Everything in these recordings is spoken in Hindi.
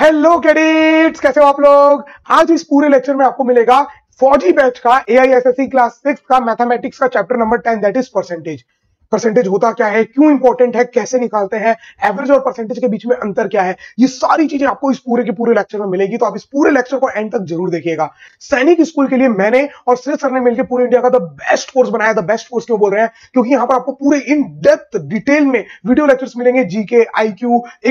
हेलो कैडेट्स कैसे हो आप लोग आज इस पूरे लेक्चर में आपको मिलेगा फौजी बैच का ए क्लास सिक्स का मैथमेटिक्स का chapter number ten that is percentage percentage होता क्या है क्यों इंपॉर्टेंट है कैसे निकालते हैं एवरेज और परसेंटेज के बीच में अंतर क्या है ये सारी चीजें आपको इस पूरे के पूरे लेक्चर में मिलेगी तो आप इस पूरे लेक्चर को एंड तक जरूर देखिएगा सैनिक स्कूल के लिए मैंने और श्री सर ने मिलकर पूरे इंडिया का द बेस्ट कोर्स बनाया द बेस्ट कोर्स क्यों बोल रहे हैं क्योंकि यहां पर आपको पूरे इन डेप्थ डिटेल में वीडियो लेक्चर्स मिलेंगे जीके आई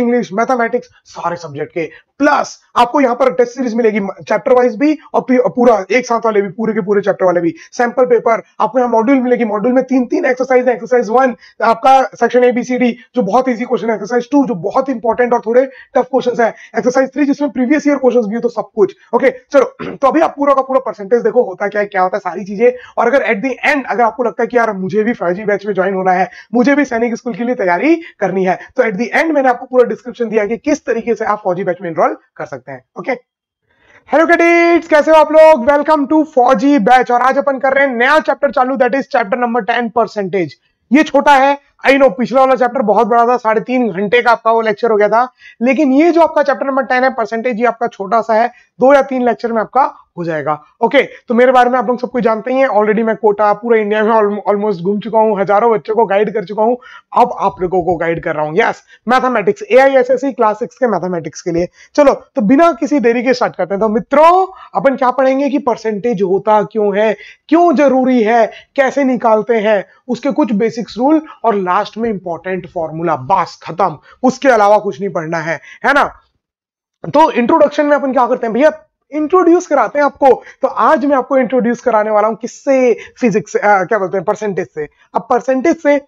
इंग्लिश मैथमेटिक्स सारे सब्जेक्ट के प्लस आपको यहां पर टेस्ट सीरीज मिलेगी चैप्टर वाइज भी और पूरा एक साथ वाले भी पूरे के पूरे चैप्टर वाले भी सैंपल पेपर आपको यहाँ मॉड्यूल मिलेगी मॉड्यूल में तीन तीन एक्सरसाइज एक्सरसाइज एक्सरसाइज वन आपका सेक्शन एबीसीडी जो बहुत इजी क्वेश्चन है एक्सरसाइज टू जो बहुत इंपॉर्टेंट और थोड़े टफ क्वेश्चन है एक्सरसाइज थ्री जिसमें प्रीवियस ईयर क्वेश्चन भी हो तो सब कुछ ओके okay, चलो तो अभी आप पूरा का पूरा परसेंटेज देखो होता क्या है क्या होता है सारी चीजें और अगर एट दी एंड अगर आपको लगता है कि यार मुझे भी फाइव बैच में ज्वाइन होना है मुझे भी सैनिक स्कूल के लिए तैयारी करनी है तो एट दी एंड मैंने आपको पूरा डिस्क्रिप्शन दिया कि किस तरीके से आप फौजी बैच में इनरोल कर सकते हैं ओके okay? हेलो कैडेट्स कैसे हो आप लोग वेलकम टू फौजी बैच और आज अपन कर रहे हैं नया चैप्टर चालू that is chapter number ten percentage ये छोटा है आई नो पिछला वाला चैप्टर बहुत बड़ा था साढ़े तीन घंटे का आपका वो लेक्चर हो गया था लेकिन ये जो आपका चैप्टर नंबर टेन है परसेंटेज ये आपका छोटा सा है दो या तीन लेक्चर में आपका हो जाएगा ओके तो मेरे बारे में आप लोग सब कुछ जानते ही हैं ऑलरेडी मैं कोटा पूरा इंडिया में ऑलमोस्ट घूम चुका हूँ हजारों बच्चों को गाइड कर चुका हूं अब आप लोगों को गाइड कर रहा हूं yes mathematics A I S S class six के मैथमेटिक्स के लिए चलो तो बिना किसी देरी के स्टार्ट करते हैं तो मित्रों अपन क्या पढ़ेंगे कि परसेंटेज होता क्यों है क्यों जरूरी है कैसे निकालते हैं उसके कुछ बेसिक्स रूल और लास्ट में इंपॉर्टेंट फॉर्मूला बास खत्म उसके अलावा कुछ नहीं पढ़ना है है ना तो इंट्रोडक्शन में अपन क्या करते हैं भैया इंट्रोड्यूस कराते हैं आपको तो आज मैं आपको इंट्रोड्यूस कराने वाला हूं किससे फिजिक्स से आ, क्या बोलते हैं परसेंटेज से अब परसेंटेज से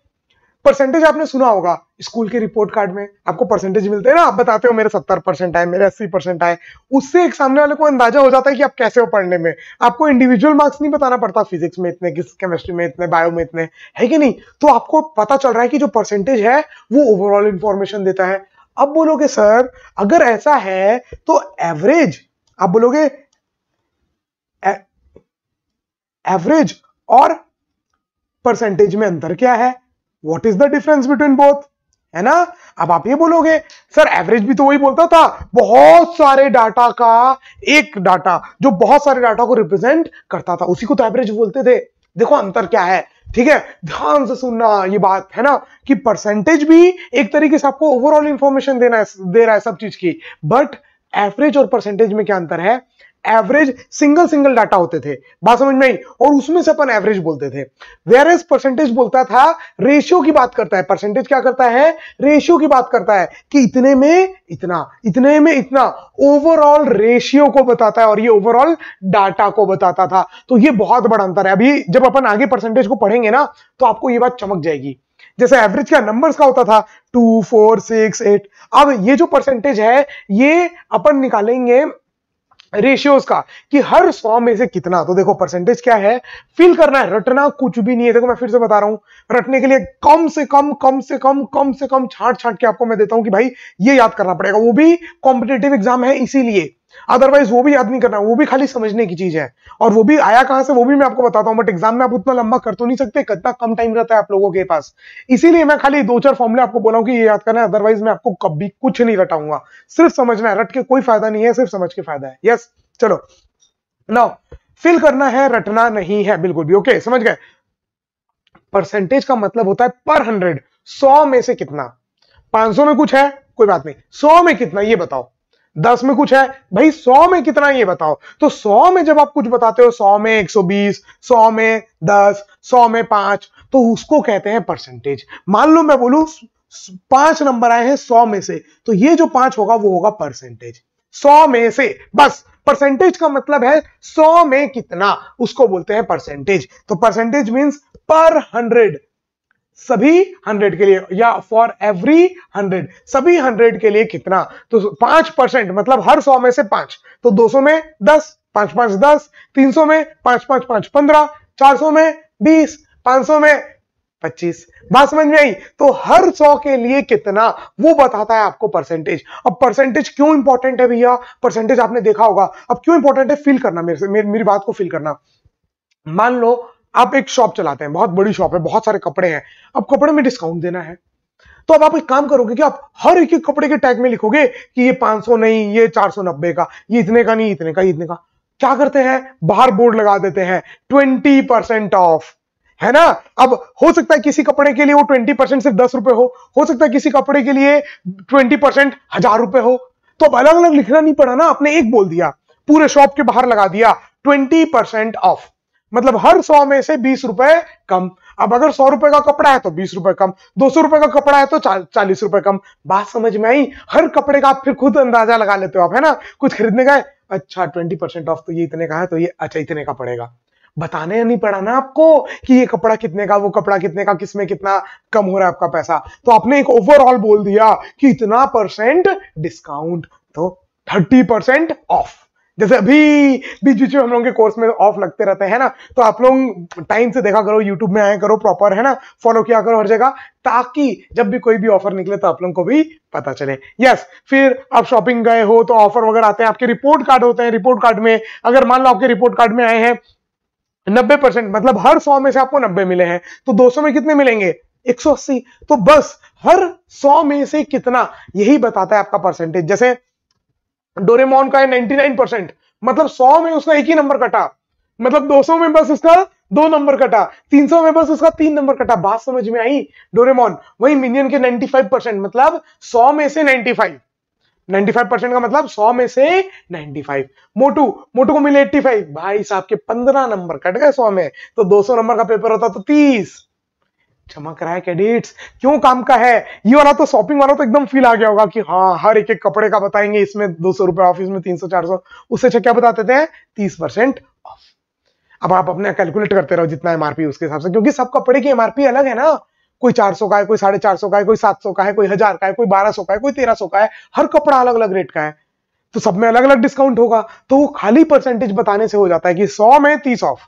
परसेंटेज आपने सुना होगा स्कूल के रिपोर्ट कार्ड में आपको परसेंटेज मिलते हैं ना आप बताते हो मेरे सत्तर परसेंट आए मेरे अस्सी परसेंट आए उससे एक सामने वाले को अंदाजा हो जाता है कि आप कैसे हो पढ़ने में आपको इंडिविजुअल मार्क्स नहीं बताना पड़ता फिजिक्स में इतने किस केमिस्ट्री में इतने बायो में इतने है कि नहीं तो आपको पता चल रहा है कि जो परसेंटेज है वो ओवरऑल इंफॉर्मेशन देता है अब बोलोगे सर अगर ऐसा है तो एवरेज आप बोलोगे एवरेज और परसेंटेज में अंतर क्या है what is the difference between both है ना अब आप ये बोलोगे सर एवरेज भी तो वही बोलता था बहुत सारे डाटा का एक डाटा जो बहुत सारे डाटा को रिप्रेजेंट करता था उसी को तो एवरेज बोलते थे देखो अंतर क्या है ठीक है ध्यान से सुनना ये बात है ना कि परसेंटेज भी एक तरीके से आपको ओवरऑल इंफॉर्मेशन देना है, दे रहा है सब चीज की बट एवरेज और परसेंटेज में क्या अंतर है एवरेज सिंगल सिंगल डाटा होते थे बात समझ में आई और उसमें से अपन एवरेज बोलते थे वेयर एज परसेंटेज बोलता था रेशियो की बात करता है परसेंटेज क्या करता है रेशियो की बात करता है कि इतने में इतना इतने में इतना ओवरऑल रेशियो को बताता है और ये ओवरऑल डाटा को बताता था तो ये बहुत बड़ा अंतर है अभी जब अपन आगे परसेंटेज को पढ़ेंगे ना तो आपको ये बात चमक जाएगी जैसे एवरेज क्या नंबर्स का होता था टू फोर सिक्स एट अब ये जो परसेंटेज है ये अपन निकालेंगे रेशियोज का कि हर सौ में से कितना तो देखो परसेंटेज क्या है फिल करना है रटना कुछ भी नहीं है देखो मैं फिर से बता रहा हूं रटने के लिए कम से कम कम से कम कम से कम छाट छाट के आपको मैं देता हूं कि भाई ये याद करना पड़ेगा वो भी कॉम्पिटेटिव एग्जाम है इसीलिए अदरवाइज वो भी याद नहीं करना वो भी खाली समझने की चीज है और वो भी आया कहां से वो भी मैं आपको बताता हूं बट एग्जाम में आप उतना लंबा कर तो नहीं सकते कितना कम टाइम रहता है आप लोगों के पास इसीलिए मैं खाली दो चार फॉर्मुले आपको बोला हूं कि ये याद करना है अदरवाइज मैं आपको कभी कुछ नहीं रटाऊंगा सिर्फ समझना है रट के कोई फायदा नहीं है सिर्फ समझ के फायदा है यस चलो नाउ फिल करना है रटना नहीं है बिल्कुल भी ओके okay, समझ गए परसेंटेज का मतलब होता है पर हंड्रेड सौ में से कितना सौ में कुछ है कोई बात नहीं सौ में कितना ये बताओ दस में कुछ है भाई सौ में कितना ये बताओ तो सौ में जब आप कुछ बताते हो सौ में एक सौ बीस सौ में दस सौ में पांच तो उसको कहते हैं परसेंटेज मान लो मैं बोलू पांच नंबर आए हैं सौ में से तो ये जो पांच होगा वो होगा परसेंटेज सौ में से बस परसेंटेज का मतलब है सौ में कितना उसको बोलते हैं परसेंटेज तो परसेंटेज मीन्स पर हंड्रेड सभी हंड्रेड के लिए या फॉर एवरी हंड्रेड सभी हंड्रेड के लिए कितना तो पांच परसेंट मतलब हर सौ में से पांच तो दो सौ में दस पांच पांच दस तीन सौ में पांच पांच पांच पंद्रह चार सौ में बीस पांच सौ में पच्चीस बात समझ में आई तो हर सौ के लिए कितना वो बताता है आपको परसेंटेज अब परसेंटेज क्यों इंपॉर्टेंट है भैया परसेंटेज आपने देखा होगा अब क्यों इंपॉर्टेंट है फील करना मेरे से मेरी, बात को फील करना मान लो आप एक शॉप चलाते हैं बहुत बड़ी शॉप है बहुत सारे कपड़े हैं आप कपड़े में डिस्काउंट देना है तो अब आप एक काम करोगे कि आप हर एक एक कपड़े के टैग में लिखोगे कि ये 500 नहीं ये 490 का ये इतने का नहीं इतने का इतने का क्या करते हैं बाहर बोर्ड लगा देते हैं ट्वेंटी परसेंट ऑफ है ना अब हो सकता है किसी कपड़े के लिए वो ट्वेंटी परसेंट सिर्फ दस रुपए हो हो सकता है किसी कपड़े के लिए ट्वेंटी परसेंट हजार रुपए हो तो अब अलग अलग लिखना नहीं पड़ा ना आपने एक बोल दिया पूरे शॉप के बाहर लगा दिया ट्वेंटी परसेंट ऑफ मतलब हर सौ में से बीस रुपए कम अब अगर सौ रुपए का कपड़ा है तो बीस रुपए कम दो सौ रुपए का कपड़ा है तो चालीस रुपए कम बात समझ में आई हर कपड़े का आप फिर खुद अंदाजा लगा लेते हो आप है ना कुछ खरीदने गए अच्छा ट्वेंटी परसेंट ऑफ तो ये इतने का है तो ये अच्छा इतने का पड़ेगा बताने नहीं पड़ा ना आपको कि ये कपड़ा कितने का वो कपड़ा कितने का किसमें कितना कम हो रहा है आपका पैसा तो आपने एक ओवरऑल बोल दिया कि इतना परसेंट डिस्काउंट तो थर्टी परसेंट ऑफ जैसे अभी बीच बीच में हम लोग के कोर्स में ऑफ लगते रहते हैं ना तो आप लोग टाइम से देखा करो यूट्यूब में आया करो प्रॉपर है ना फॉलो किया करो हर जगह ताकि जब भी कोई भी ऑफर निकले तो आप लोगों को भी पता चले यस yes, फिर आप शॉपिंग गए हो तो ऑफर वगैरह आते हैं आपके रिपोर्ट कार्ड होते हैं रिपोर्ट कार्ड में अगर मान लो आपके रिपोर्ट कार्ड में आए हैं नब्बे परसेंट मतलब हर सौ में से आपको नब्बे मिले हैं तो दो सौ में कितने मिलेंगे 180 तो बस हर 100 में से कितना यही बताता है आपका परसेंटेज जैसे डोरेमोन का है 99 परसेंट मतलब 100 में उसका एक ही नंबर कटा मतलब 200 में बस उसका दो नंबर कटा 300 में बस उसका तीन नंबर कटा बात समझ में आई डोरेमोन वही मिनियन के 95 परसेंट मतलब 100 में से 95 95 परसेंट का मतलब 100 में से 95 मोटू मोटू को मिले 85 भाई साहब के 15 नंबर कट गए 100 में तो 200 नंबर का पेपर होता तो 30 चमक रहा है कैडेट्स क्यों काम का है ये वाला तो शॉपिंग वाला तो एकदम फील आ गया होगा कि हाँ हर एक एक कपड़े का बताएंगे इसमें दो सौ रुपए ऑफिस में तीन सौ चार सौ उससे अच्छा क्या बता देते हैं तीस परसेंट ऑफ अब आप अपने कैलकुलेट करते रहो जितना एमआरपी उसके हिसाब से क्योंकि सब कपड़े की एमआरपी अलग है ना कोई चार सौ का है कोई साढ़े चार सौ का है कोई सात सौ का है कोई हजार का है कोई बारह सौ का है कोई तेरह सौ का है हर कपड़ा अलग अलग रेट का है तो सब में अलग अलग डिस्काउंट होगा तो वो खाली परसेंटेज बताने से हो जाता है कि सौ में तीस ऑफ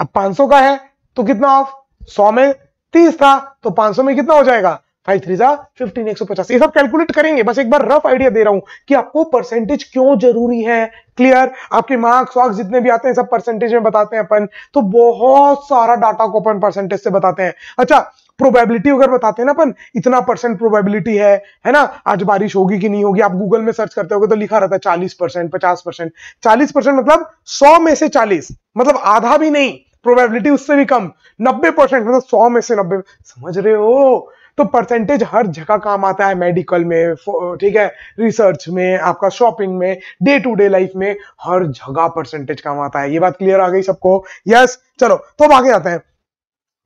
अब पांच सौ का है तो कितना ऑफ सौ में तीस था तो पांच सौ में कितना हो जाएगा फाइव थ्री सा फिफ्टीन एक सौ पचास ये सब कैलकुलेट करेंगे बस एक बार रफ आइडिया दे रहा हूं कि आपको परसेंटेज क्यों जरूरी है क्लियर आपके मार्क्स वार्क्स जितने भी आते हैं सब परसेंटेज में बताते हैं अपन तो बहुत सारा डाटा को अपन परसेंटेज से बताते हैं अच्छा प्रोबेबिलिटी अगर बताते हैं ना अपन इतना परसेंट प्रोबेबिलिटी है है ना आज बारिश होगी कि नहीं होगी आप गूगल में सर्च करते हो तो लिखा रहता है चालीस परसेंट पचास परसेंट चालीस परसेंट मतलब सौ में से चालीस मतलब आधा भी नहीं प्रोबेबिलिटी उससे भी कम 90 परसेंट मतलब सौ में से 90 समझ रहे हो तो परसेंटेज हर जगह काम आता है मेडिकल में ठीक है रिसर्च में आपका शॉपिंग में डे टू डे लाइफ में हर जगह परसेंटेज काम आता है ये बात क्लियर आ गई सबको यस चलो तो अब आगे आते हैं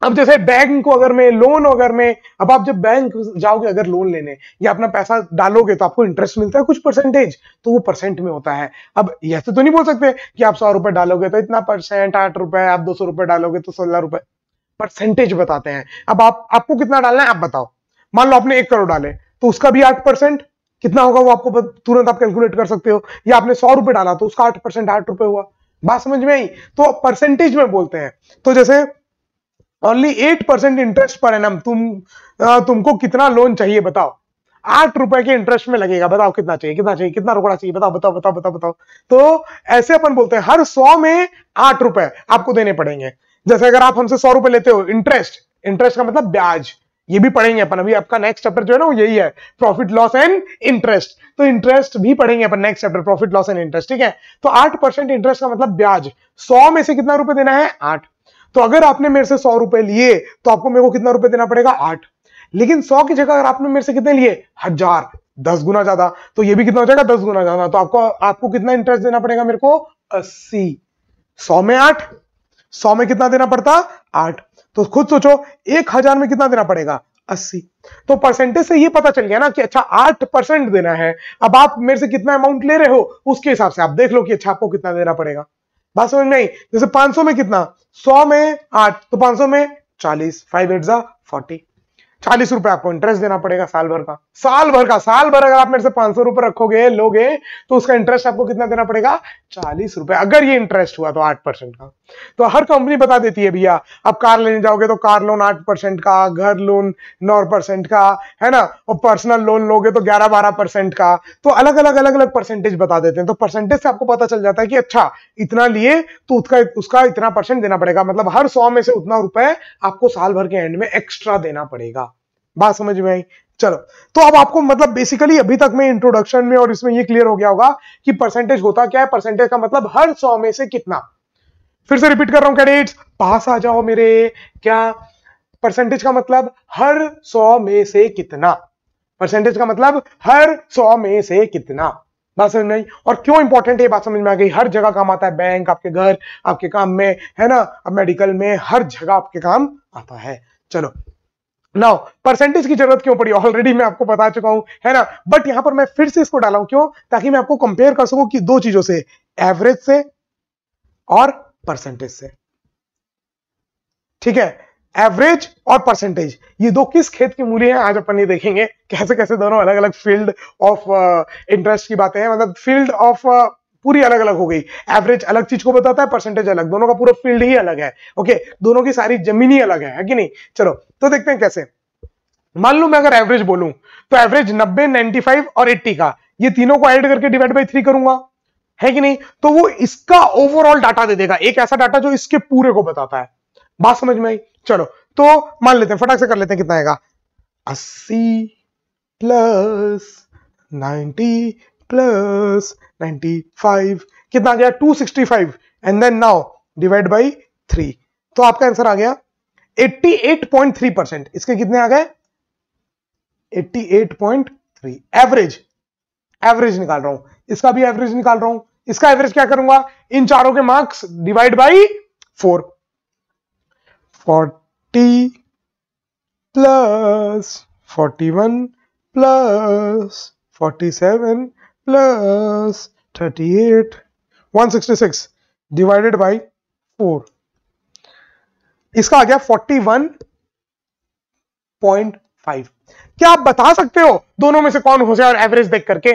अब जैसे बैंक को अगर मैं लोन अगर मैं अब आप जब बैंक जाओगे अगर लोन लेने या अपना पैसा डालोगे तो आपको इंटरेस्ट मिलता है कुछ परसेंटेज तो वो परसेंट में होता है अब ऐसे तो नहीं बोल सकते कि आप सौ रुपए डालोगे तो इतना परसेंट आठ रुपए आप दो सौ रुपए डालोगे तो सोलह रुपए परसेंटेज बताते हैं अब आप आपको कितना डालना है आप बताओ मान लो आपने एक करोड़ डाले तो उसका भी आठ परसेंट कितना होगा वो आपको तुरंत आप कैलकुलेट कर सकते हो या आपने सौ रुपए डाला तो उसका आठ परसेंट आठ रुपए हुआ बात समझ में आई तो परसेंटेज में बोलते हैं तो जैसे only eight percent interest per annum तुम तुमको कितना लोन चाहिए बताओ आठ रुपए के इंटरेस्ट में लगेगा बताओ कितना चाहिए कितना चाहिए कितना रुकड़ा चाहिए बताओ बताओ बताओ बताओ बताओ तो ऐसे अपन बोलते हैं हर सौ में आठ रुपए आपको देने पड़ेंगे जैसे अगर आप हमसे सौ रुपए लेते हो इंटरेस्ट इंटरेस्ट का मतलब ब्याज ये भी पढ़ेंगे अपन अभी आपका नेक्स्ट चैप्टर जो है ना वो यही है प्रॉफिट लॉस एंड इंटरेस्ट तो इंटरेस्ट भी पढ़ेंगे अपन next chapter profit loss and interest ठीक है तो आठ परसेंट इंटरेस्ट का मतलब ब्याज सौ में से कितना रुपए देना है आठ तो अगर आपने मेरे से सौ रुपए लिए तो आपको मेरे को कितना रुपए देना पड़ेगा आठ लेकिन सौ की जगह अगर आपने मेरे से कितने लिए हजार दस गुना ज्यादा तो ये भी कितना हो जाएगा दस गुना ज्यादा तो आपको आपको कितना इंटरेस्ट देना पड़ेगा मेरे को अस्सी सौ में आठ सौ में कितना देना पड़ता आठ तो खुद सोचो एक हजार में कितना देना पड़ेगा अस्सी तो परसेंटेज से ये पता चल गया ना कि अच्छा आठ परसेंट देना है अब आप मेरे से कितना अमाउंट ले रहे हो उसके हिसाब से आप देख लो कि अच्छा आपको कितना देना पड़ेगा बात समझ में आई जैसे 500 में कितना 100 में 8 तो 500 में 40 फाइव एट जा फोर्टी चालीस रुपए आपको इंटरेस्ट देना पड़ेगा साल भर का साल भर का साल भर अगर आप मेरे से पांच सौ रुपए रखोगे लोगे तो उसका इंटरेस्ट आपको कितना देना पड़ेगा चालीस रुपए अगर ये इंटरेस्ट हुआ तो आठ परसेंट का तो हर कंपनी बता देती है भैया आप कार लेने जाओगे तो कार लोन आठ परसेंट का घर लोन नौ परसेंट का है ना और पर्सनल लोन लोगे तो ग्यारह बारह परसेंट का तो अलग अलग अलग अलग परसेंटेज बता देते हैं तो परसेंटेज से आपको पता चल जाता है कि अच्छा इतना लिए तो उसका उसका इतना परसेंट देना पड़ेगा मतलब हर सौ में से उतना रुपए आपको साल भर के एंड में एक्स्ट्रा देना पड़ेगा बात समझ में आई चलो तो अब आपको मतलब बेसिकली अभी तक मैं इंट्रोडक्शन में और इसमें ये क्लियर हो गया होगा कि परसेंटेज होता क्या है परसेंटेज का मतलब हर सौ में से कितना फिर से रिपीट कर रहा हूं कैडेट्स पास आ जाओ मेरे क्या परसेंटेज का मतलब हर सौ में से कितना परसेंटेज का मतलब हर सौ में से कितना बात समझ में आई और क्यों इंपॉर्टेंट है बात समझ में आ गई हर जगह काम आता है बैंक आपके घर आपके काम में है ना अब मेडिकल में हर जगह आपके काम आता है चलो नाउ परसेंटेज की जरूरत क्यों पड़ी ऑलरेडी मैं आपको बता चुका हूं है ना बट यहां पर मैं फिर से इसको डाला हूं क्यों ताकि मैं आपको कंपेयर कर सकूं कि दो चीजों से एवरेज से और परसेंटेज से ठीक है एवरेज और परसेंटेज ये दो किस खेत की मूली है आज अपन ये देखेंगे कैसे कैसे दोनों अलग अलग फील्ड ऑफ इंटरेस्ट की बातें हैं मतलब फील्ड ऑफ uh, पूरी अलग अलग हो गई एवरेज अलग चीज को बताता है परसेंटेज अलग दोनों का पूरा फील्ड ही अलग है ओके दोनों की सारी जमीन ही अलग है, है कि नहीं चलो तो देखते हैं कैसे मान लू मैं अगर एवरेज बोलूं तो एवरेज 90, 95 और 80 का ये तीनों को ऐड करके डिवाइड बाई थ्री करूंगा है कि नहीं तो वो इसका ओवरऑल डाटा दे देगा एक ऐसा डाटा जो इसके पूरे को बताता है बात समझ में आई चलो तो मान लेते हैं फटाक से कर लेते हैं कितना आएगा अस्सी plus ninety plus ninety five कितना आ गया two sixty five and then now divide by three तो आपका आंसर आ गया 88.3 परसेंट इसके कितने आ गए 88.3 एवरेज एवरेज निकाल रहा हूं इसका भी एवरेज निकाल रहा हूं इसका एवरेज क्या करूंगा इन चारों के marks divide by four forty plus forty one plus forty seven plus thirty eight one sixty six divided by four इसका आ गया फोर्टी वन पॉइंट फाइव क्या आप बता सकते हो दोनों में से कौन होशियार एवरेज देख करके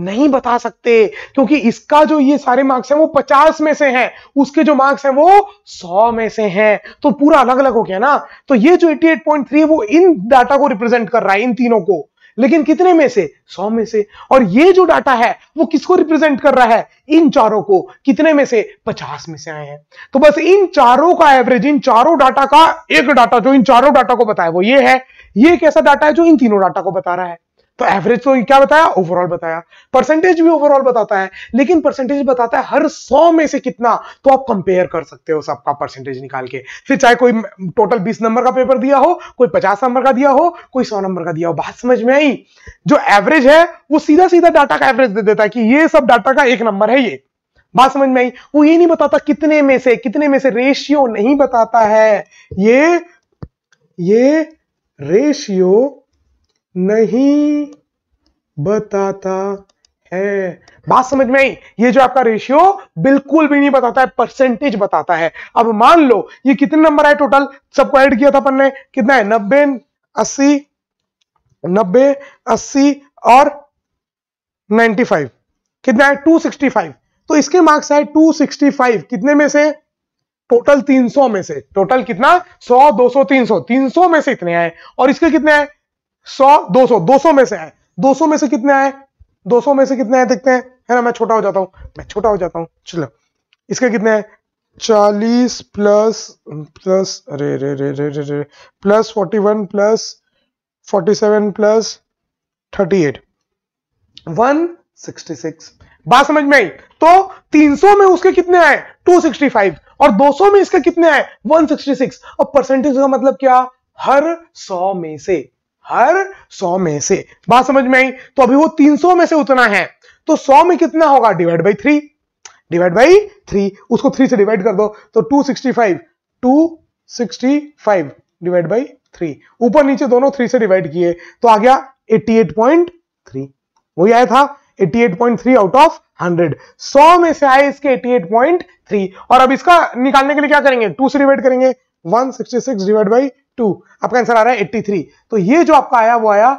नहीं बता सकते क्योंकि इसका जो ये सारे मार्क्स हैं वो 50 में से हैं उसके जो मार्क्स हैं वो 100 में से हैं तो पूरा अलग अलग हो गया ना तो ये जो 88.3 वो इन डाटा को रिप्रेजेंट कर रहा है इन तीनों को लेकिन कितने में से सौ में से और ये जो डाटा है वो किसको रिप्रेजेंट कर रहा है इन चारों को कितने में से पचास में से आए हैं तो बस इन चारों का एवरेज इन चारों डाटा का एक डाटा जो इन चारों डाटा को बताया वो ये है ये कैसा डाटा है जो इन तीनों डाटा को बता रहा है तो एवरेज तो क्या बताया ओवरऑल बताया परसेंटेज भी ओवरऑल बताता है लेकिन परसेंटेज बताता है हर सौ में से कितना तो आप कंपेयर कर सकते हो सबका परसेंटेज निकाल के फिर चाहे कोई टोटल बीस नंबर का पेपर दिया हो कोई पचास नंबर का दिया हो कोई सौ नंबर का दिया हो बात समझ में आई जो एवरेज है वो सीधा सीधा डाटा का एवरेज दे देता है कि ये सब डाटा का एक नंबर है ये बात समझ में आई वो ये नहीं बताता कितने में से कितने में से रेशियो नहीं बताता है ये ये रेशियो नहीं बताता है बात समझ में आई ये जो आपका रेशियो बिल्कुल भी नहीं बताता है परसेंटेज बताता है अब मान लो ये कितने नंबर आए टोटल सबको ऐड किया था अपन ने कितना है नब्बे अस्सी नब्बे अस्सी और नाइन्टी फाइव कितना है 265 तो इसके मार्क्स आए 265 कितने में से टोटल 300 में से टोटल कितना 100 200 300 300 में से इतने आए और इसके कितने आए सौ दो सौ दो सौ में से आए दो सौ में से कितने आए दो सौ में से कितने आए देखते हैं है ना मैं छोटा हो जाता हूं मैं छोटा हो जाता हूं चलो इसके कितने हैं चालीस प्लस प्लस अरे रे रे रे रे रे plus forty one plus forty seven plus thirty eight one sixty six बात समझ में आई तो 300 में उसके कितने आए 265 और 200 में इसके कितने आए 166 अब परसेंटेज का मतलब क्या हर 100 में से हर 100 में से बात समझ में आई तो अभी वो 300 में से उतना है तो 100 में कितना होगा divide by three divide by three उसको थ्री से डिवाइड कर दो तो two sixty five two sixty five divide by three ऊपर नीचे दोनों थ्री से डिवाइड किए तो आ गया एट्टी एट पॉइंट थ्री वही आया था 88.3 आउट ऑफ 100 100 में से आए इसके 88.3 और अब इसका निकालने के लिए क्या करेंगे 2 से डिवाइड करेंगे 166 डिवाइड बाई टू आपका आंसर आ रहा है एट्टी थ्री तो ये जो आपका आया वो आया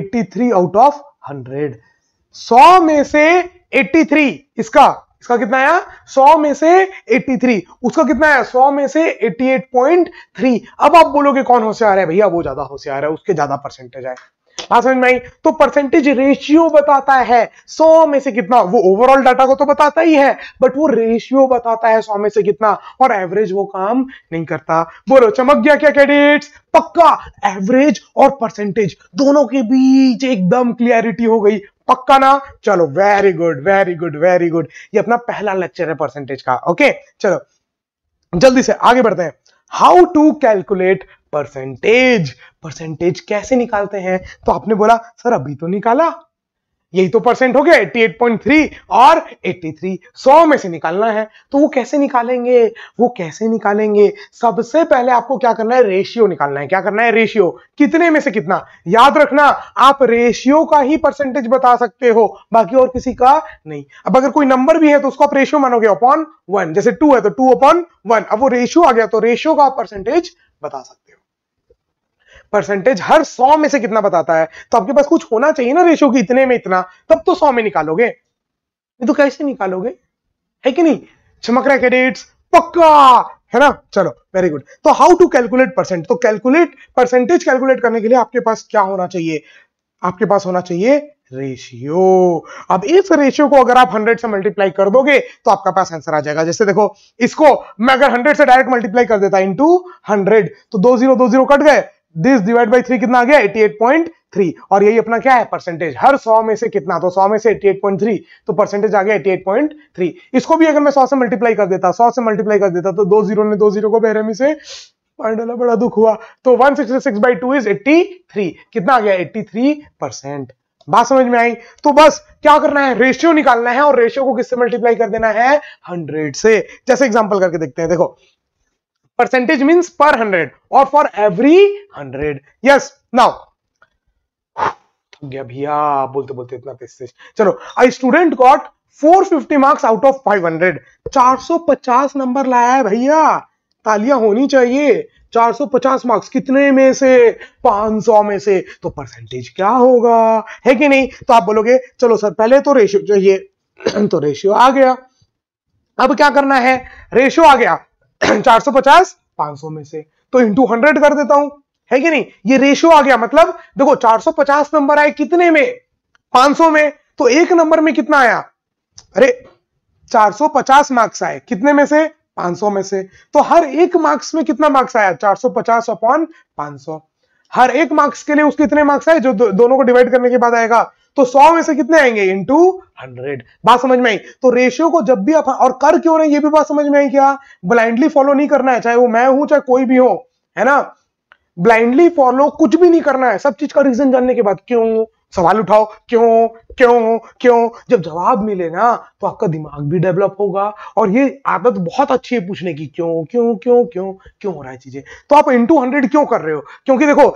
eighty three out of hundred सौ में से एट्टी थ्री इसका इसका कितना आया सौ में से एट्टी थ्री उसका कितना आया सौ में से एट्टी एट पॉइंट थ्री अब आप बोलोगे कौन होशियार है भैया वो ज्यादा होशियार है उसके ज्यादा परसेंटेज आए बात हाँ समझ में आई तो परसेंटेज रेशियो बताता है सौ में से कितना वो ओवरऑल डाटा को तो बताता ही है बट वो रेशियो बताता है सौ में से कितना और एवरेज वो काम नहीं करता बोलो चमक गया क्या कैडेट्स पक्का एवरेज और परसेंटेज दोनों के बीच एकदम क्लियरिटी हो गई पक्का ना चलो very good very good very good ये अपना पहला लेक्चर है परसेंटेज का ओके चलो जल्दी से आगे बढ़ते हैं how to calculate percentage percentage कैसे निकालते हैं तो आपने बोला सर अभी तो निकाला यही तो परसेंट हो गया 88.3 और 83 सौ में से निकालना है तो वो कैसे निकालेंगे वो कैसे निकालेंगे सबसे पहले आपको क्या करना है रेशियो निकालना है क्या करना है रेशियो कितने में से कितना याद रखना आप रेशियो का ही परसेंटेज बता सकते हो बाकी और किसी का नहीं अब अगर कोई नंबर भी है तो उसको आप रेशियो मानोगे अपॉन वन जैसे टू है तो टू अपॉन वन अब वो रेशियो आ गया तो रेशियो का परसेंटेज बता सकते हो परसेंटेज हर सौ में से कितना बताता है तो आपके पास कुछ होना चाहिए ना रेशियो की इतने में इतना तब तो सौ में निकालोगे तो कैसे निकालोगे है कि नहीं चमक रहा कैडेट्स पक्का है ना चलो वेरी गुड तो हाउ टू कैलकुलेट परसेंट तो कैलकुलेट परसेंटेज कैलकुलेट करने के लिए आपके पास क्या होना चाहिए आपके पास होना चाहिए रेशियो अब इस रेशियो को अगर आप 100 से मल्टीप्लाई कर दोगे तो आपका पास आंसर आ जाएगा जैसे देखो इसको मैं अगर 100 से डायरेक्ट मल्टीप्लाई कर देता इंटू 100 तो दो जीरो दो जीरो कट गए दिस डिवाइड बाई थ्री कितना आ गया 88.3 और यही अपना क्या है परसेंटेज हर 100 में से कितना तो 100 में से 88.3 तो परसेंटेज आ गया 88.3 इसको भी अगर मैं 100 से मल्टीप्लाई कर देता 100 से मल्टीप्लाई कर देता तो दो जीरो ने दो जीरो को बेहरमी से डाला बड़ा दुख हुआ तो 166 sixty six by two is eighty कितना आ गया 83 परसेंट बात समझ में आई तो बस क्या करना है रेशियो निकालना है और रेशियो को किससे मल्टीप्लाई कर देना है हंड्रेड से जैसे एग्जाम्पल करके देखते हैं देखो परसेंटेज मींस पर हंड्रेड और for every hundred yes now गया भैया बोलते बोलते इतना पैसेज चलो I student got 450 marks out of 500 450 नंबर लाया है भैया तालियां होनी चाहिए 450 मार्क्स कितने में से 500 में से तो परसेंटेज क्या होगा है कि नहीं तो आप बोलोगे चलो सर पहले तो रेशियो चाहिए तो रेशियो आ गया अब क्या करना है रेशियो आ गया चार सौ पचास पांच सौ में से तो इंटू हंड्रेड कर देता हूं है कि नहीं ये रेशियो आ गया मतलब देखो 450 नंबर आए कितने में 500 में तो एक नंबर में कितना आया अरे 450 मार्क्स आए कितने में से 500 में से तो हर एक मार्क्स में कितना मार्क्स आया 450 अपॉन 500 हर एक मार्क्स के लिए उसके इतने मार्क्स आए जो दो, दोनों को डिवाइड करने के बाद आएगा तो सौ में से कितने आएंगे इंटू हंड्रेड बात समझ में आई तो रेशियो को जब भी आप और कर क्यों रहे ये भी बात समझ में आई क्या ब्लाइंडली फॉलो नहीं करना है चाहे वो मैं हूं चाहे कोई भी हो है ना ब्लाइंडली फॉलो कुछ भी नहीं करना है सब चीज का रीजन जानने के बाद क्यों सवाल उठाओ क्यों क्यों क्यों जब जवाब मिले ना तो आपका दिमाग भी डेवलप होगा और ये आदत बहुत अच्छी है पूछने की क्यों क्यों क्यों क्यों क्यों हो रहा है चीजें तो आप इंटू हंड्रेड क्यों कर रहे हो क्योंकि देखो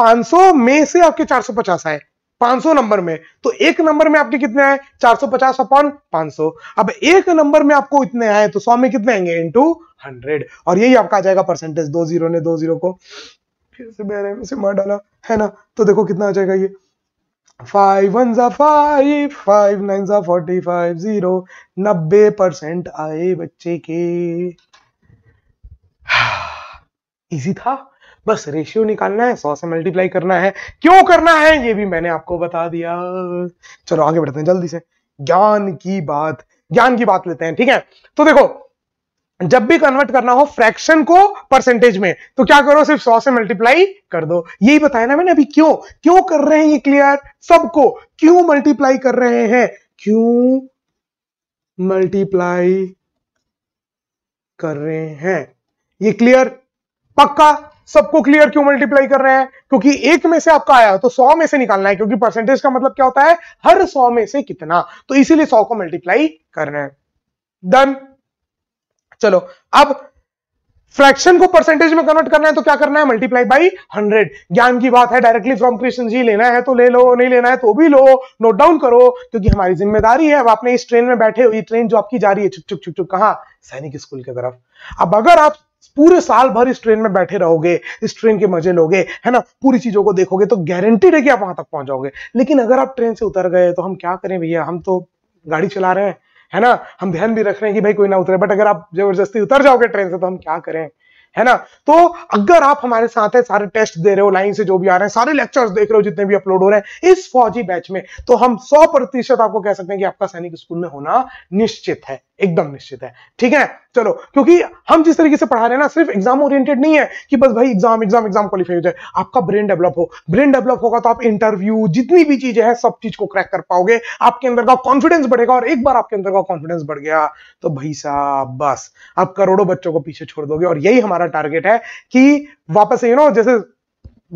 500 में से आपके 450 आए 500 नंबर में तो एक नंबर में आपके कितने आए 450 अपॉन 500 अब एक नंबर में आपको इतने आए तो 100 में कितने आएंगे इंटू हंड्रेड और यही आपका आ जाएगा परसेंटेज दो जीरो ने दो जीरो को फिर से मेरे में से मार डाला है ना तो देखो कितना आ जाएगा ये फाइव वन जा फाइव फाइव नाइन जा फोर्टी फाइव जीरो नब्बे परसेंट आए बच्चे के इजी था बस रेशियो निकालना है सौ से मल्टीप्लाई करना है क्यों करना है ये भी मैंने आपको बता दिया चलो आगे बढ़ते हैं जल्दी से ज्ञान की बात ज्ञान की बात लेते हैं ठीक है तो देखो जब भी कन्वर्ट करना हो फ्रैक्शन को परसेंटेज में तो क्या करो सिर्फ सौ से मल्टीप्लाई कर दो यही बताया ना मैंने अभी क्यों क्यों कर रहे हैं ये क्लियर सबको क्यों मल्टीप्लाई कर रहे हैं क्यों मल्टीप्लाई कर रहे हैं ये क्लियर पक्का सबको क्लियर क्यों मल्टीप्लाई कर रहे हैं क्योंकि एक में से आपका आया तो सौ में से निकालना है क्योंकि परसेंटेज का मतलब क्या होता है हर सौ में से कितना तो इसीलिए सौ को मल्टीप्लाई कर रहे हैं डन चलो अब फ्रैक्शन को परसेंटेज में कन्वर्ट करना है तो क्या करना है मल्टीप्लाई बाई हंड्रेड ज्ञान की बात है डायरेक्टली फ्रॉम कृष्ण जी लेना है तो ले लो नहीं लेना है तो भी लो नोट डाउन करो क्योंकि हमारी जिम्मेदारी है अब आपने इस ट्रेन में बैठे हो ये ट्रेन जो आपकी जा रही है चुप चुप चुप चुप कहा सैनिक स्कूल की तरफ अब अगर आप पूरे साल भर इस ट्रेन में बैठे रहोगे इस ट्रेन के मजे लोगे है ना पूरी चीजों को देखोगे तो गारंटीड है कि आप वहां तक पहुंच जाओगे लेकिन अगर आप ट्रेन से उतर गए तो हम क्या करें भैया हम तो गाड़ी चला रहे हैं है ना हम ध्यान भी रख रहे हैं कि भाई कोई ना उतरे बट अगर आप जबरदस्ती उतर जाओगे ट्रेन से तो हम क्या करें है ना तो अगर आप हमारे साथ है सारे टेस्ट दे रहे हो लाइन से जो भी आ रहे हैं सारे लेक्चर्स देख रहे हो जितने भी अपलोड हो रहे हैं इस फौजी बैच में तो हम 100 प्रतिशत आपको कह सकते हैं कि आपका सैनिक स्कूल में होना निश्चित है एकदम निश्चित है ठीक है चलो क्योंकि हम जिस तरीके से पढ़ा रहे हैं ना सिर्फ एग्जाम ओरिएंटेड नहीं है कि बस भाई एग्जाम एग्जाम एग्जाम क्वालिफाई हो जाए आपका ब्रेन डेवलप हो ब्रेन डेवलप होगा तो आप इंटरव्यू जितनी भी चीजें हैं सब चीज को क्रैक कर पाओगे आपके अंदर का कॉन्फिडेंस बढ़ेगा और एक बार आपके अंदर का कॉन्फिडेंस बढ़ गया तो भाई साहब बस आप करोड़ों बच्चों को पीछे छोड़ दोगे और यही हमारा टारगेट है कि वापस यू नो जैसे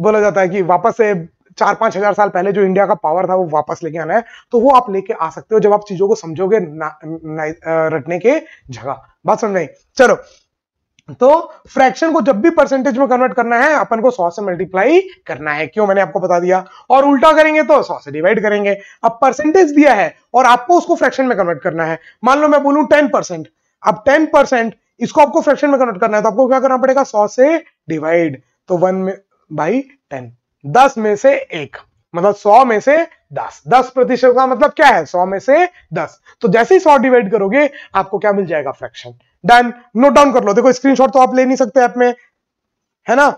बोला जाता है कि वापस से चार पांच हजार साल पहले जो इंडिया का पावर था वो वापस लेके आना है तो वो आप लेके आ सकते हो जब आप चीजों को समझोगे रटने के जगह बात समझ नहीं चलो तो फ्रैक्शन को जब भी परसेंटेज में कन्वर्ट करना है अपन को सौ से मल्टीप्लाई करना है क्यों मैंने आपको बता दिया और उल्टा करेंगे तो सौ से डिवाइड करेंगे अब परसेंटेज दिया है और आपको उसको फ्रैक्शन में कन्वर्ट करना है मान लो मैं बोलूं टेन परसेंट अब टेन परसेंट इसको आपको फ्रैक्शन में कन्वर्ट करना है तो आपको क्या करना पड़ेगा सौ से डिवाइड तो वन में बाई टेन दस में से एक मतलब सौ में से दस दस प्रतिशत का मतलब क्या है सौ में से दस तो जैसे ही सौ डिवाइड करोगे आपको क्या मिल जाएगा फ्रैक्शन डन नोट डाउन कर लो देखो स्क्रीनशॉट तो आप ले नहीं सकते ऐप में है ना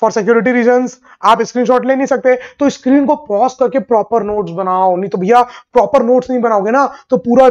फॉर सिक्योरिटी रीजन आप स्क्रीनशॉट ले नहीं सकते तो स्क्रीन को पॉज करके प्रॉपर नोट्स बनाओ नहीं तो भैया प्रॉपर नोट्स नहीं बनाओगे ना तो पूरा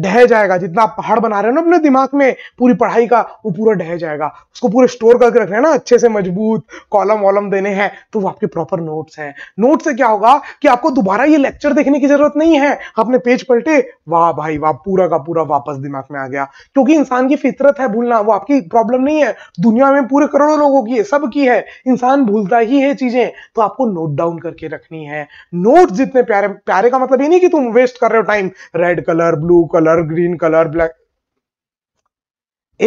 ढह जाएगा जितना आप पहाड़ बना रहे हो ना अपने दिमाग में पूरी पढ़ाई का वो पूरा ढह जाएगा उसको पूरे स्टोर करके रखना है ना अच्छे से मजबूत कॉलम वॉलम देने हैं तो वो आपके प्रॉपर नोट्स हैं नोट से क्या होगा कि आपको दोबारा ये लेक्चर देखने की जरूरत नहीं है आपने पेज पलटे वाह भाई वाह पूरा का पूरा वापस दिमाग में आ गया क्योंकि इंसान की फितरत है भूलना वो आपकी प्रॉब्लम नहीं है दुनिया में पूरे करोड़ों लोगों की है सब की है इंसान भूलता ही है चीजें तो आपको नोट डाउन करके रखनी है नोट जितने प्यारे प्यारे का मतलब ये नहीं कि तुम वेस्ट कर रहे हो time red colour blue colour colour green colour black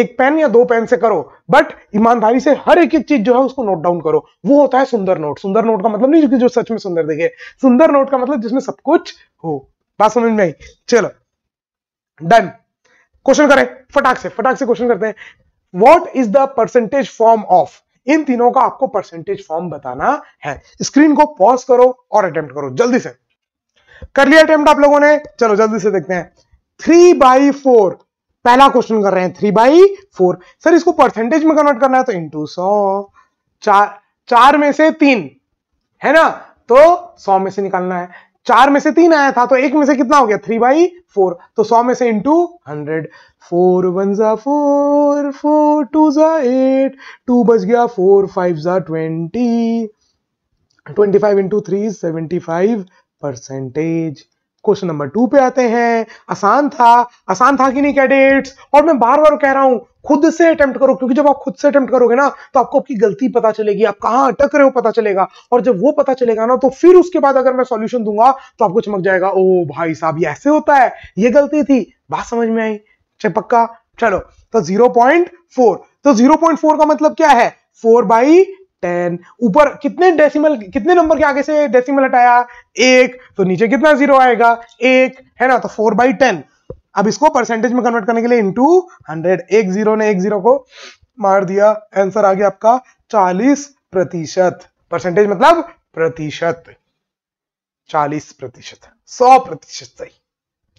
एक पेन या दो पेन से करो बट ईमानदारी से हर एक एक चीज जो है उसको नोट डाउन करो वो होता है सुंदर नोट सुंदर नोट का मतलब नहीं जो, सच में सुंदर दिखे सुंदर नोट का मतलब जिसमें सब कुछ हो बात समझ में आई चलो डन क्वेश्चन करें फटाक से फटाक से क्वेश्चन करते हैं what is the percentage form of इन तीनों का आपको परसेंटेज फॉर्म बताना है स्क्रीन को पॉज करो और अटेम्प्ट करो जल्दी से कर लिया अटेम्प्ट आप लोगों ने चलो जल्दी से देखते हैं थ्री बाई फोर पहला क्वेश्चन कर रहे हैं थ्री बाई फोर सर इसको परसेंटेज में कन्वर्ट करना है तो इंटू सौ चार चार में से तीन है ना तो सौ में से निकालना है चार में से तीन आया था तो एक में से कितना हो गया थ्री बाई फोर तो सौ में से इंटू हंड्रेड फोर वन जा फोर फोर टू जा एट टू बच गया फोर फाइव जा twenty twenty five into three seventy five percentage question number two पे आते हैं आसान था आसान था कि नहीं कैडेट्स और मैं बार बार कह रहा हूं खुद से अटेम्प्ट करो क्योंकि जब आप खुद से अटेम्प्ट करोगे ना तो आपको आपकी गलती पता चलेगी आप कहां अटक रहे हो पता चलेगा और जब वो पता चलेगा ना तो फिर उसके बाद अगर मैं सॉल्यूशन दूंगा तो आपको चमक जाएगा ओ भाई साहब ये ऐसे होता है ये गलती थी बात समझ में आई चाहे अच्छा, पक्का चलो तो जीरो तो जीरो का मतलब क्या है फोर बाई टेन ऊपर कितने डेसिमल कितने नंबर के आगे से डेसिमल हटाया एक तो नीचे कितना जीरो आएगा एक है ना तो फोर बाई टेन अब इसको परसेंटेज में कन्वर्ट करने के लिए इंटू हंड्रेड एक जीरो ने एक जीरो को मार दिया आंसर आ गया आपका चालीस प्रतिशत परसेंटेज मतलब प्रतिशत चालीस प्रतिशत सौ प्रतिशत सही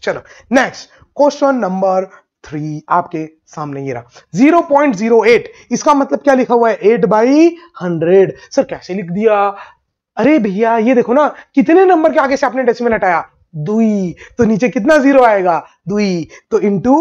चलो नेक्स्ट क्वेश्चन नंबर थ्री आपके सामने ये रहा 0.08 इसका मतलब क्या लिखा हुआ है एट बाई हंड्रेड सर कैसे लिख दिया अरे भैया ये देखो ना कितने नंबर के आगे से आपने डेसिमल हटाया दुई तो नीचे कितना जीरो आएगा दुई तो इंटू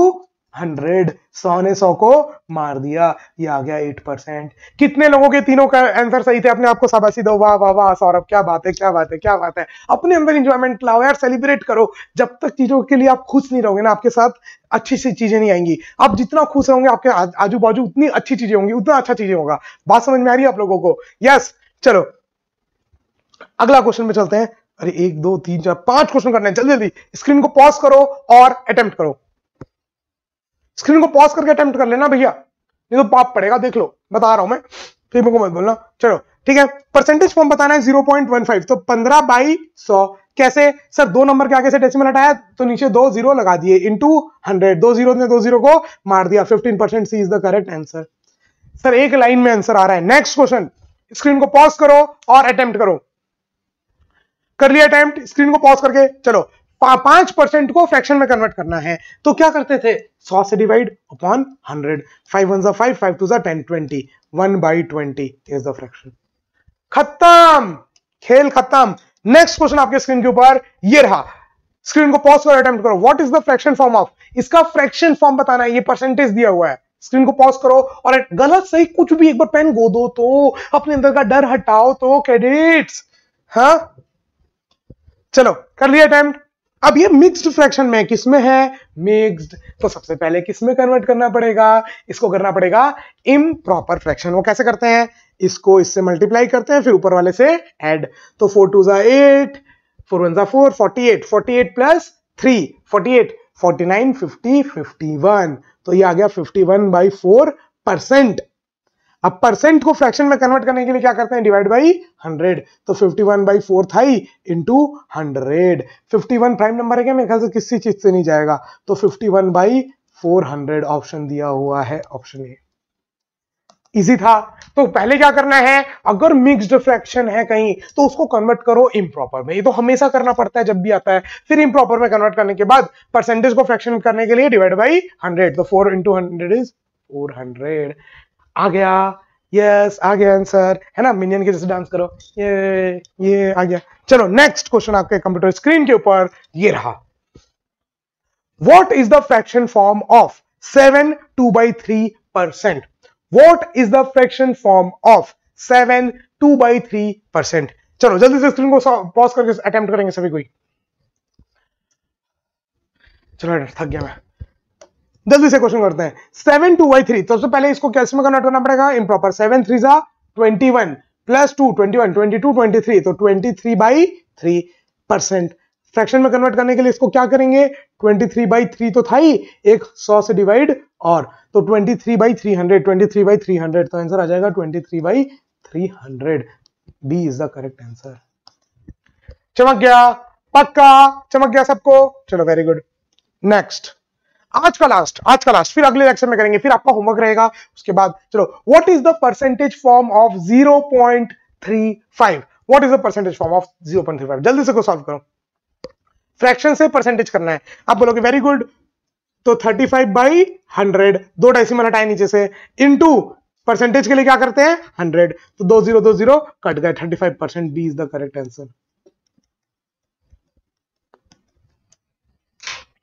हंड्रेड सौ ने सौ को मार दिया ये आ गया एट परसेंट कितने लोगों के तीनों का आंसर सही थे अपने आपको शाबाशी दो वाह वाह वाह सौरभ क्या बात है क्या बात है क्या बात है अपने अंदर इंजॉयमेंट लाओ यार सेलिब्रेट करो जब तक चीजों के लिए आप खुश नहीं रहोगे ना आपके साथ अच्छी सी चीजें नहीं आएंगी आप जितना खुश रहोगे आपके आजू बाजू उतनी अच्छी चीजें होंगी उतना अच्छा चीजें होगा बात समझ में आ रही है आप लोगों को यस चलो अगला क्वेश्चन में चलते हैं अरे एक दो तीन चार पांच क्वेश्चन करने हैं जल्दी जल्दी स्क्रीन को पॉज करो और अटेम्प्ट करो स्क्रीन को पॉज करके अटेम्प्ट कर लेना भैया ये तो पाप पड़ेगा देख लो बता रहा हूं मैं फिर मेरे को मत बोलना चलो ठीक है परसेंटेज फॉर्म बताना है जीरो पॉइंट वन फाइव तो पंद्रह बाई सौ कैसे सर दो नंबर के आगे से डेसिमल हटाया तो नीचे दो जीरो लगा दिए इनटू हंड्रेड दो जीरो ने दो जीरो को मार दिया fifteen percent C is the correct answer sir एक लाइन में आंसर आ रहा है नेक्स्ट क्वेश्चन स्क्रीन को पॉज करो और अटेम्प्ट करो कर लिया अटेम्प्ट स्क्रीन को पॉज करके चलो पांच परसेंट को फ्रैक्शन में कन्वर्ट करना है तो क्या करते थे सौ से divide upon hundred five one जा फाइव फाइव टू जा ten twenty one by twenty is the fraction खत्म खेल खत्म नेक्स्ट क्वेश्चन आपके स्क्रीन के ऊपर ये रहा स्क्रीन को पॉज करो अटेम्प्ट करो what is the fraction form of इसका फ्रैक्शन फॉर्म बताना है ये परसेंटेज दिया हुआ है स्क्रीन को पॉज करो और गलत सही कुछ भी एक बार पेन गो दो तो अपने अंदर का डर हटाओ तो क्रेडिट्स हाँ चलो कर लिया अटेम्प्ट अब ये मिक्स्ड फ्रैक्शन में किसमें है मिक्स्ड तो सबसे पहले किसमें कन्वर्ट करना पड़ेगा इसको करना पड़ेगा इम प्रॉपर फ्रैक्शन वो कैसे करते हैं इसको इससे मल्टीप्लाई करते हैं फिर ऊपर वाले से एड तो फोर टू जा एट फोर वन जा four forty eight forty eight plus three forty eight forty nine fifty fifty one तो ये आ गया fifty one by four percent अब परसेंट को फ्रैक्शन में कन्वर्ट करने के लिए क्या करते हैं डिवाइड बाई हंड्रेड तो फिफ्टी वन बाई फोर था into hundred fifty one prime number है क्या मेरे ख्याल से किसी चीज से नहीं जाएगा तो fifty one by four hundred option दिया हुआ है ऑप्शन ए इजी था तो पहले क्या करना है अगर मिक्स्ड फ्रैक्शन है कहीं तो उसको कन्वर्ट करो इम्प्रॉपर में ये तो हमेशा करना पड़ता है जब भी आता है फिर इम्प्रॉपर में कन्वर्ट करने के बाद परसेंटेज को फ्रैक्शन करने के लिए डिवाइड बाई हंड्रेड तो फोर इंटू हंड्रेड इज 400 आ गया यस आ गया आंसर है ना मिनियन के जैसे डांस करो ये ये आ गया चलो नेक्स्ट क्वेश्चन आपके कंप्यूटर स्क्रीन के ऊपर ये रहा what is the fraction form of seven two by three percent what is the fraction form of seven two by three percent चलो जल्दी से स्क्रीन को पॉज करके अटेम्प्ट करेंगे सभी कोई चलो थक गया मैं जल्दी से क्वेश्चन करते हैं सेवन टू बाई थ्री सबसे पहले इसको कैसे तो में कन्वर्ट करना पड़ेगा प्रॉपर सेवन थ्री जा twenty one plus two twenty one twenty two twenty three तो twenty three by three percent fraction में कन्वर्ट करने के लिए इसको क्या करेंगे ट्वेंटी थ्री बाई थ्री तो था ही एक सौ से डिवाइड और तो twenty three by three hundred twenty three by three hundred तो आंसर आ जाएगा twenty three by three hundred B is the correct answer चमक गया पक्का चमक गया सबको चलो वेरी गुड नेक्स्ट आज का लास्ट आज का लास्ट फिर अगले लेक्चर में करेंगे फिर आपका होमवर्क रहेगा उसके बाद चलो what is the percentage form of 0.35 what is the percentage form of 0.35 जल्दी से को सॉल्व करो फ्रैक्शन से परसेंटेज करना है आप बोलोगे वेरी गुड तो 35 फाइव बाई हंड्रेड दो डेसिमल हटाए नीचे से इनटू परसेंटेज के लिए क्या करते हैं 100 तो दो जीरो दो जीरो कट गए 35 percent B is the correct answer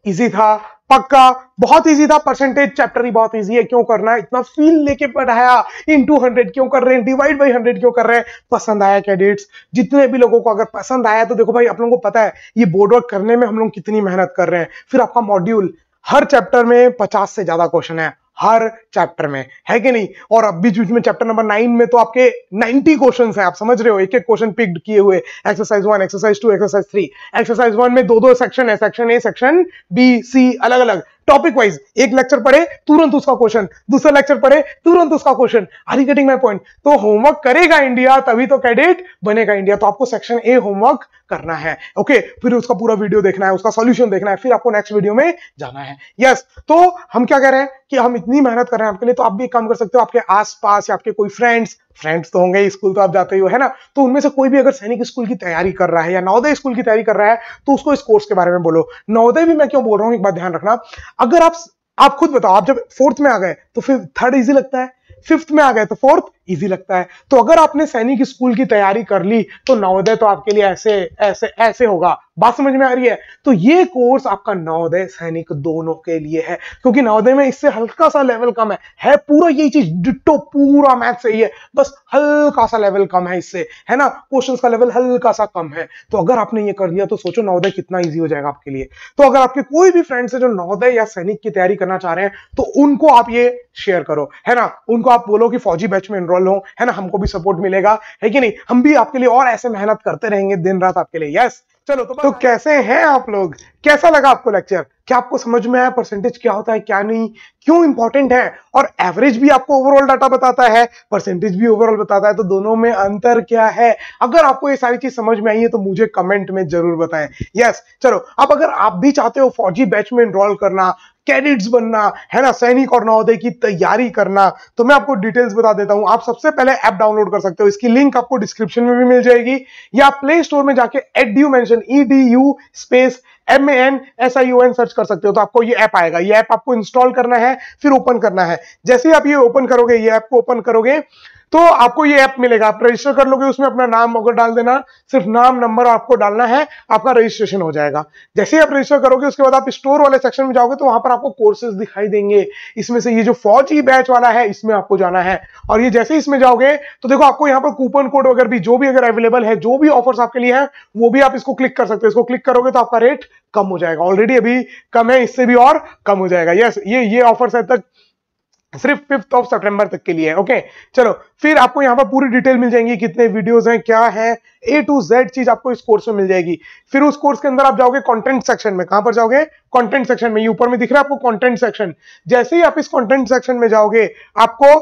easy था पक्का बहुत इजी था परसेंटेज चैप्टर ही बहुत इजी है क्यों करना है इतना फील लेके पढ़ाया इन टू हंड्रेड क्यों कर रहे हैं डिवाइड बाई हंड्रेड क्यों कर रहे हैं पसंद आया कैंडिडेट्स जितने भी लोगों को अगर पसंद आया तो देखो भाई आप लोगों को पता है ये बोर्ड वर्क करने में हम लोग कितनी मेहनत कर रहे हैं फिर आपका मॉड्यूल हर चैप्टर में पचास से ज्यादा क्वेश्चन है हर चैप्टर में है कि नहीं और अब बीच बीच में चैप्टर नंबर नाइन में तो आपके नाइनटी क्वेश्चन हैं आप समझ रहे हो एक एक क्वेश्चन पिक्ड किए हुए exercise one exercise two exercise three exercise one में दो दो सेक्शन है section A section B C अलग अलग टॉपिक वाइज एक लेक्चर पढ़े तुरंत उसका क्वेश्चन दूसरा लेक्चर पढ़े तुरंत उसका question are you getting my point तो होमवर्क करेगा इंडिया तभी तो कैडेट बनेगा इंडिया तो आपको सेक्शन ए होमवर्क करना है ओके फिर उसका पूरा वीडियो देखना है उसका सोल्यूशन देखना है फिर आपको नेक्स्ट वीडियो में जाना है यस yes, तो हम क्या कह रहे हैं कि हम इतनी मेहनत कर रहे हैं आपके लिए तो आप भी एक काम कर सकते हो आपके आसपास या आपके कोई फ्रेंड्स फ्रेंड्स तो होंगे स्कूल तो आप जाते ही हो है ना तो उनमें से कोई भी अगर सैनिक स्कूल की तैयारी कर रहा है या नवोदय स्कूल की तैयारी कर रहा है तो उसको इस कोर्स के बारे में बोलो नवोदय भी मैं क्यों बोल रहा हूँ एक बात ध्यान रखना अगर आप आप खुद बताओ आप जब फोर्थ में आ गए तो फिर थर्ड इजी लगता है फिफ्थ में आ गए तो फोर्थ इजी लगता है तो अगर आपने सैनिक स्कूल की तैयारी कर ली तो नवोदय तो आपके लिए ऐसे ऐसे ऐसे होगा बात समझ में आ रही है तो ये कोर्स आपका नवोदय सैनिक दोनों के लिए है क्योंकि नवोदय में इससे हल्का सा लेवल कम है है पूरा यही चीज डिट्टो पूरा मैथ सही है बस हल्का सा लेवल कम है इससे है ना क्वेश्चन का लेवल हल्का सा कम है तो अगर आपने ये कर दिया तो सोचो नवोदय कितना ईजी हो जाएगा आपके लिए तो अगर आपके कोई भी फ्रेंड्स है जो नवोदय या सैनिक की तैयारी करना चाह रहे हैं तो उनको आप ये शेयर करो है ना उनको आप बोलो कि फौजी बैच में एनरोल इन्वॉल्व हो है ना हमको भी सपोर्ट मिलेगा है कि नहीं हम भी आपके लिए और ऐसे मेहनत करते रहेंगे दिन रात आपके लिए यस चलो तो, तो कैसे हैं आप लोग कैसा लगा आपको लेक्चर क्या आपको समझ में आया परसेंटेज क्या होता है क्या नहीं क्यों इंपॉर्टेंट है और एवरेज भी आपको ओवरऑल डाटा बताता है परसेंटेज भी ओवरऑल बताता है तो दोनों में अंतर क्या है अगर आपको ये सारी चीज समझ में आई है तो मुझे कमेंट में जरूर बताएं यस चलो अब अगर आप भी चाहते हो फौजी बैच में इनरोल करना कैडेट्स बनना है ना सैनिक और नवोदय की तैयारी करना तो मैं आपको डिटेल्स बता देता हूं आप सबसे पहले ऐप डाउनलोड कर सकते हो इसकी लिंक आपको डिस्क्रिप्शन में भी मिल जाएगी या प्ले स्टोर में जाके Edu Mansion E D U U space M A N S I U N search कर सकते हो तो आपको ये ऐप आएगा ये ऐप आपको इंस्टॉल करना है फिर ओपन करना है जैसे आप ये ओपन करोगे ये ऐप को ओपन करोगे तो आपको ये ऐप मिलेगा आप रजिस्टर कर लोगे उसमें अपना नाम वगैरह डाल देना सिर्फ नाम नंबर आपको डालना है आपका रजिस्ट्रेशन हो जाएगा जैसे ही आप रजिस्टर करोगे उसके बाद आप स्टोर वाले सेक्शन में जाओगे तो वहां पर आपको कोर्सेज दिखाई देंगे इसमें से ये जो फौज बैच वाला है इसमें आपको जाना है और ये जैसे इसमें जाओगे तो देखो आपको यहाँ पर कूपन कोड वगैरह भी जो भी अगर अवेलेबल है जो भी ऑफर्स आपके लिए है वो भी आप इसको क्लिक कर सकते हो इसको क्लिक करोगे तो आपका रेट कम हो जाएगा ऑलरेडी अभी कम है इससे भी और कम हो जाएगा यस ये ये ऑफर्स है तक सिर्फ फिफ्थ ऑफ सितंबर तक के लिए है ओके चलो फिर आपको यहाँ पर पूरी डिटेल मिल जाएंगी कितने वीडियोस हैं क्या है ए टू जेड चीज आपको इस कोर्स में मिल जाएगी फिर उस कोर्स के अंदर आप जाओगे कंटेंट सेक्शन में कहां पर जाओगे कंटेंट सेक्शन में ये ऊपर में दिख रहा है आपको कंटेंट सेक्शन जैसे ही आप इस कॉन्टेंट सेक्शन में जाओगे आपको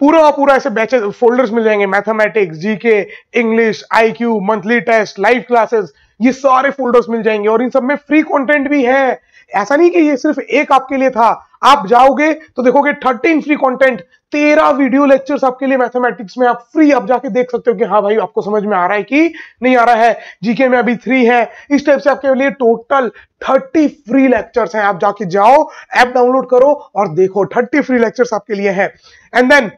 पूरा पूरा ऐसे बैचेस फोल्डर्स मिल जाएंगे mathematics GK English I monthly test live classes ये सारे फोल्डर्स मिल जाएंगे और इन सब में फ्री कॉन्टेंट भी है ऐसा नहीं कि ये सिर्फ एक आपके लिए था आप जाओगे तो देखोगे थर्टीन फ्री कंटेंट तेरह वीडियो लेक्चर्स आपके लिए मैथमेटिक्स में आप फ्री आप जाके देख सकते हो कि हाँ भाई आपको समझ में आ रहा है कि नहीं आ रहा है जीके में अभी थ्री है इस टाइप से आपके लिए टोटल थर्टी फ्री लेक्चर्स हैं आप जाके जाओ ऐप डाउनलोड करो और देखो थर्टी फ्री लेक्चर्स आपके लिए है एंड देन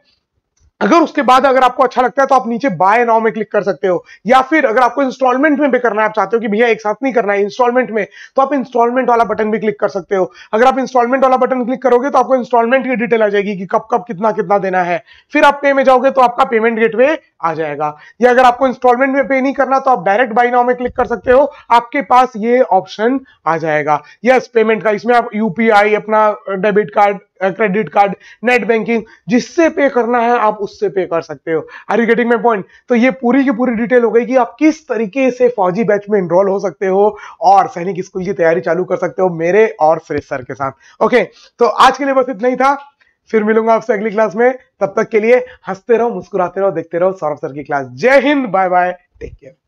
अगर उसके बाद अगर आपको अच्छा लगता है तो आप नीचे बाय नाउ में क्लिक कर सकते हो या फिर अगर आपको इंस्टॉलमेंट में पे करना है आप चाहते हो कि भैया एक साथ नहीं करना है इंस्टॉलमेंट में तो आप इंस्टॉलमेंट वाला बटन भी क्लिक कर सकते हो अगर आप इंस्टॉलमेंट वाला बटन क्लिक करोगे तो आपको इंस्टॉलमेंट की डिटेल आ जाएगी कि कब कब कितना कितना देना है फिर आप पे में जाओगे तो आपका पेमेंट गेट आ जाएगा या अगर आपको इंस्टॉलमेंट में पे नहीं करना तो आप डायरेक्ट बाई नाउ में क्लिक कर सकते हो आपके पास ये ऑप्शन आ जाएगा यस पेमेंट का इसमें आप यूपीआई अपना debit card credit card net banking जिससे पे करना है आप उससे पे कर सकते हो are you getting my point तो ये पूरी की पूरी डिटेल हो गई कि आप किस तरीके से फौजी बैच में इनरोल हो सकते हो और सैनिक स्कूल की तैयारी चालू कर सकते हो मेरे और सुरेश सर के साथ ओके तो आज के लिए बस इतना ही था फिर मिलूंगा आपसे अगली क्लास में तब तक के लिए हंसते रहो मुस्कुराते रहो देखते रहो सौरभ सर की क्लास जय Hind bye bye take care